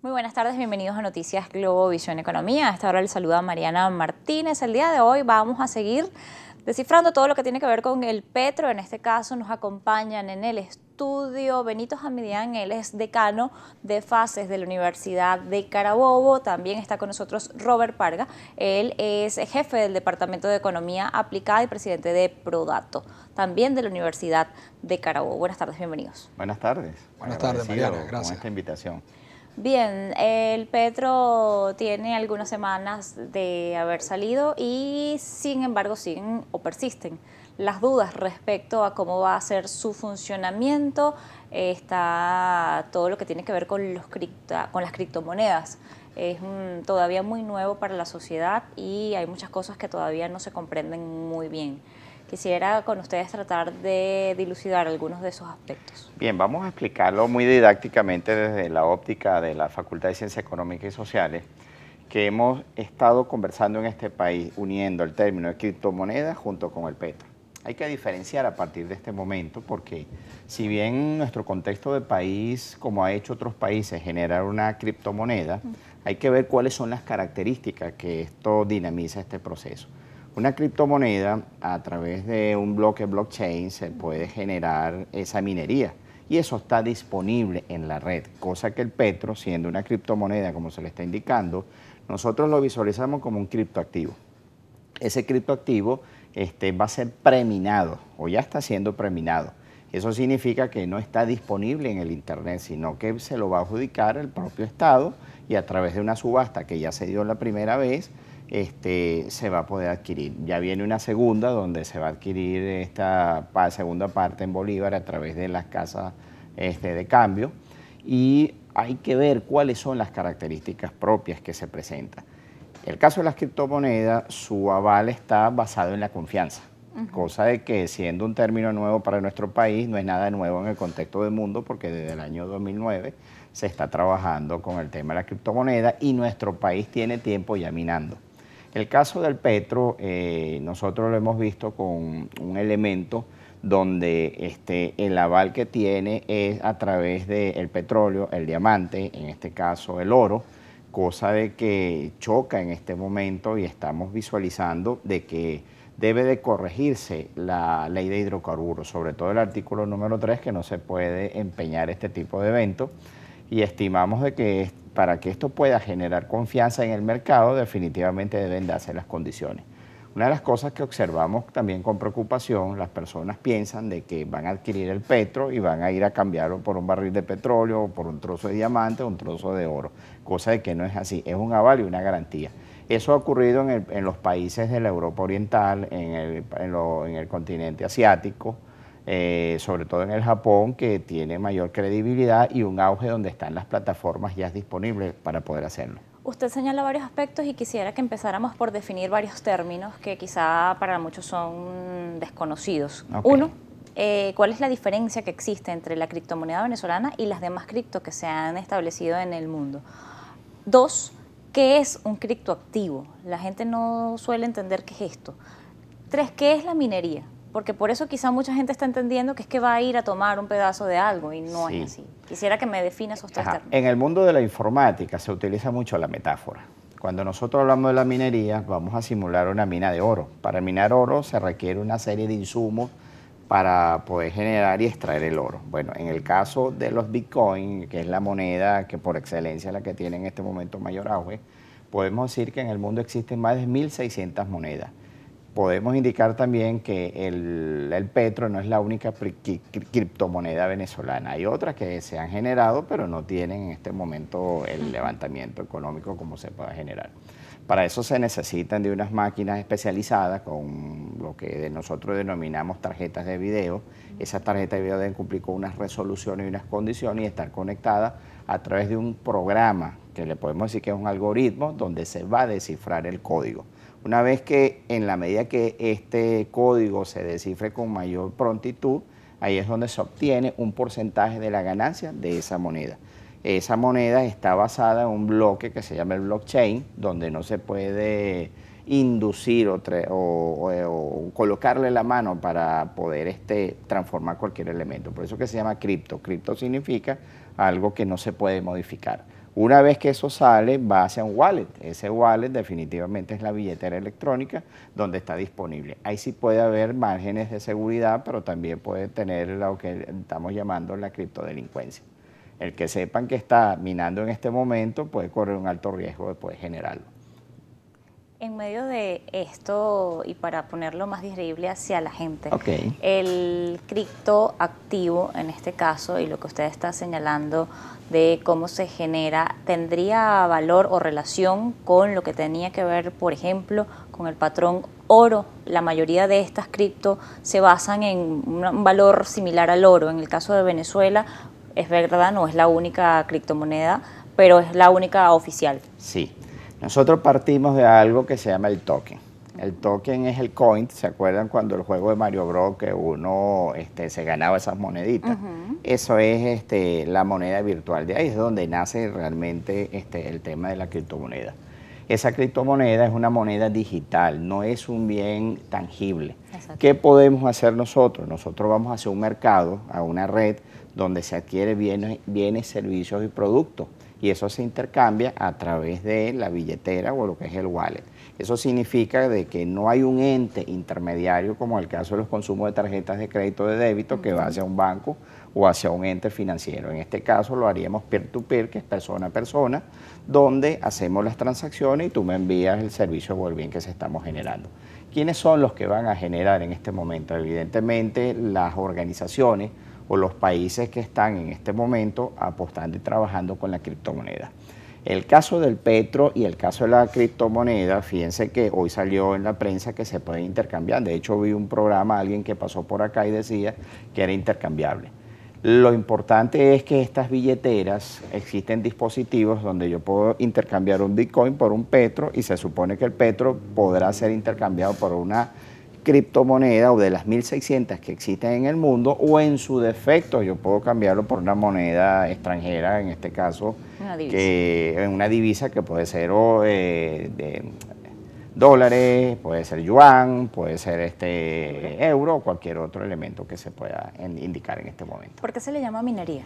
Muy buenas tardes, bienvenidos a Noticias Globo Visión Economía. A esta hora les saluda Mariana Martínez. El día de hoy vamos a seguir descifrando todo lo que tiene que ver con el petro. En este caso nos acompañan en el estudio Benito Jamidian, él es decano de fases de la Universidad de Carabobo. También está con nosotros Robert Parga, él es jefe del Departamento de Economía Aplicada y presidente de Prodato, también de la Universidad de Carabobo. Buenas tardes, bienvenidos. Buenas tardes. Buenas tardes, Mariana. Gracias. por esta invitación. Bien, el Petro tiene algunas semanas de haber salido y sin embargo siguen o persisten las dudas respecto a cómo va a ser su funcionamiento. Está todo lo que tiene que ver con, las criptomonedas. Es todavía muy nuevo para la sociedad y hay muchas cosas que todavía no se comprenden muy bien. Quisiera con ustedes tratar de dilucidar algunos de esos aspectos. Bien, vamos a explicarlo muy didácticamente desde la óptica de la Facultad de Ciencias Económicas y Sociales, que hemos estado conversando en este país uniendo el término de criptomoneda junto con el petro. Hay que diferenciar a partir de este momento porque si bien nuestro contexto de país, como ha hecho otros países, generar una criptomoneda, hay que ver cuáles son las características que esto dinamiza este proceso. Una criptomoneda a través de un bloque blockchain se puede generar esa minería y eso está disponible en la red, cosa que el Petro, siendo una criptomoneda como se le está indicando, nosotros lo visualizamos como un criptoactivo. Ese criptoactivo este, va a ser preminado o ya está siendo preminado. Eso significa que no está disponible en el Internet, sino que se lo va a adjudicar el propio Estado y a través de una subasta que ya se dio la primera vez, este, se va a poder adquirir. Ya viene una segunda donde se va a adquirir esta segunda parte en Bolívar a través de las casas este, de cambio y hay que ver cuáles son las características propias que se presentan. El caso de las criptomonedas, su aval está basado en la confianza, cosa de que siendo un término nuevo para nuestro país, no es nada nuevo en el contexto del mundo porque desde el año 2009 se está trabajando con el tema de la criptomoneda y nuestro país tiene tiempo ya minando. El caso del Petro, eh, nosotros lo hemos visto con un elemento donde este, el aval que tiene es a través del petróleo, el diamante, en este caso el oro, cosa de que choca en este momento y estamos visualizando de que debe de corregirse la ley de hidrocarburos, sobre todo el artículo número 3, que no se puede empeñar este tipo de evento y estimamos de que para que esto pueda generar confianza en el mercado, definitivamente deben darse las condiciones. Una de las cosas que observamos también con preocupación, las personas piensan de que van a adquirir el petro y van a ir a cambiarlo por un barril de petróleo, o por un trozo de diamante, o un trozo de oro, cosa de que no es así, es un aval y una garantía. Eso ha ocurrido en, los países de la Europa Oriental, en el continente asiático, eh, sobre todo en el Japón, que tiene mayor credibilidad y un auge donde están las plataformas ya disponibles para poder hacerlo. Usted señala varios aspectos y quisiera que empezáramos por definir varios términos que quizá para muchos son desconocidos. Uno, eh, ¿cuál es la diferencia que existe entre la criptomoneda venezolana y las demás cripto que se han establecido en el mundo? Dos, ¿qué es un criptoactivo? La gente no suele entender qué es esto. Tres, ¿qué es la minería? Porque por eso quizá mucha gente está entendiendo que es que va a ir a tomar un pedazo de algo y no es así. Quisiera que me defina esos tres En el mundo de la informática se utiliza mucho la metáfora. Cuando nosotros hablamos de la minería, vamos a simular una mina de oro. Para minar oro se requiere una serie de insumos para poder generar y extraer el oro. Bueno, en el caso de los bitcoins, que es la moneda que por excelencia es la que tiene en este momento mayor auge, podemos decir que en el mundo existen más de 1.600 monedas podemos indicar también que el, petro no es la única criptomoneda venezolana. Hay otras que se han generado, pero no tienen en este momento el levantamiento económico como se pueda generar. Para eso se necesitan de unas máquinas especializadas con lo que nosotros denominamos tarjetas de video. Esas tarjetas de video deben cumplir con unas resoluciones y unas condiciones y estar conectadas a través de un programa que le podemos decir que es un algoritmo donde se va a descifrar el código. Una vez que, en la medida que este código se descifre con mayor prontitud, ahí es donde se obtiene un porcentaje de la ganancia de esa moneda. Esa moneda está basada en un bloque que se llama el blockchain, donde no se puede inducir o, colocarle la mano para poder este, transformar cualquier elemento. Por eso que se llama cripto. Cripto significa algo que no se puede modificar. Una vez que eso sale, va hacia un wallet. Ese wallet definitivamente es la billetera electrónica donde está disponible. Ahí sí puede haber márgenes de seguridad, pero también puede tener lo que estamos llamando la criptodelincuencia. El que sepan que está minando en este momento puede correr un alto riesgo de poder generarlo. En medio de esto, y para ponerlo más digerible hacia la gente, el cripto activo en este caso, y lo que usted está señalando de cómo se genera, ¿tendría valor o relación con lo que tenía que ver, por ejemplo, con el patrón oro? La mayoría de estas cripto se basan en un valor similar al oro. En el caso de Venezuela, es verdad, no es la única criptomoneda, pero es la única oficial. Sí. Nosotros partimos de algo que se llama el token. El token es el coin, ¿se acuerdan cuando el juego de Mario Bros que uno este, se ganaba esas moneditas? Eso es este, la moneda virtual de ahí, es donde nace realmente este, el tema de la criptomoneda. Esa criptomoneda es una moneda digital, no es un bien tangible. ¿Qué podemos hacer nosotros? Nosotros vamos hacia un mercado, a una red donde se adquiere bienes servicios y productos y eso se intercambia a través de la billetera o lo que es el wallet. Eso significa de que no hay un ente intermediario como el caso de los consumos de tarjetas de crédito de débito que va hacia un banco o hacia un ente financiero. En este caso lo haríamos peer-to-peer, -peer, que es persona a persona, donde hacemos las transacciones y tú me envías el servicio o el bien que se estamos generando. ¿Quiénes son los que van a generar en este momento? Evidentemente las organizaciones o los países que están en este momento apostando y trabajando con la criptomoneda. El caso del petro y el caso de la criptomoneda, fíjense que hoy salió en la prensa que se pueden intercambiar. De hecho, vi un programa, alguien que pasó por acá y decía que era intercambiable. Lo importante es que estas billeteras existen dispositivos donde yo puedo intercambiar un Bitcoin por un Petro y se supone que el Petro podrá ser intercambiado por una criptomoneda o de las 1.600 que existen en el mundo o en su defecto yo puedo cambiarlo por una moneda extranjera, en este caso, una divisa una divisa que puede ser eh, de dólares, puede ser yuan, puede ser este euro o cualquier otro elemento que se pueda indicar en este momento. ¿Por qué se le llama minería?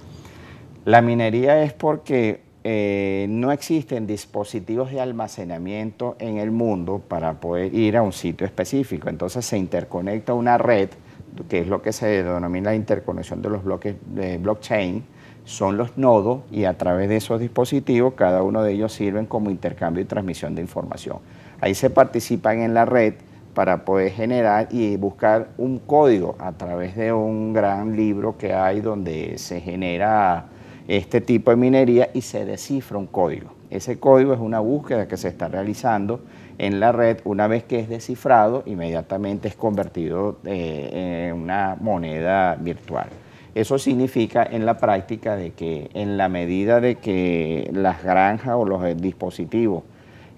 La minería es porque eh, no existen dispositivos de almacenamiento en el mundo para poder ir a un sitio específico. Entonces se interconecta una red, que es lo que se denomina la interconexión de los bloques de blockchain, son los nodos y a través de esos dispositivos cada uno de ellos sirven como intercambio y transmisión de información. Ahí se participan en la red para poder generar y buscar un código a través de un gran libro que hay donde se genera este tipo de minería y se descifra un código. Ese código es una búsqueda que se está realizando en la red. Una vez que es descifrado, inmediatamente es convertido eh, en una moneda virtual. Eso significa en la práctica de que en la medida de que las granjas o los dispositivos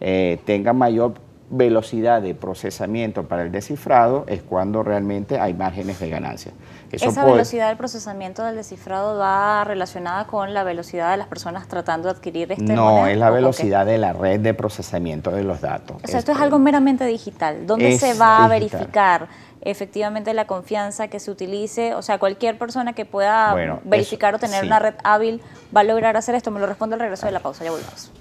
eh, tengan mayor velocidad de procesamiento para el descifrado es cuando realmente hay márgenes de ganancia. ¿Esa velocidad del procesamiento del descifrado va relacionada con la velocidad de las personas tratando de adquirir este No, es la velocidad de la red de procesamiento de los datos. O sea, esto es, algo meramente digital. ¿Dónde se va a verificar efectivamente la confianza que se utilice? O sea, cualquier persona que pueda verificar o tener una red hábil va a lograr hacer esto. Me lo respondo al regreso de la pausa. Ya volvemos.